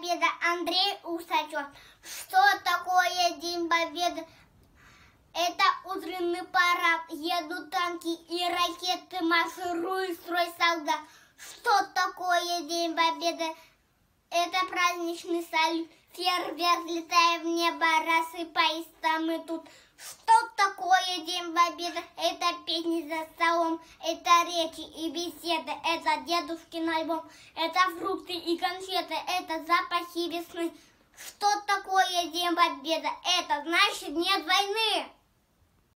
Победы Андрей Усачев. Что такое День Победы? Это утренний парад. Едут танки и ракеты, марширует строй солдат. Что такое День Победы? Это праздничный салют. Фейерверк летая в небо, рассыпаясь там и тут. Что такое День Победы? Это песни за столом, это встречи и беседы. Это дедушкин альбом, это фрукты и конфеты, это запахи весны. Что такое День Победы? Это значит нет войны.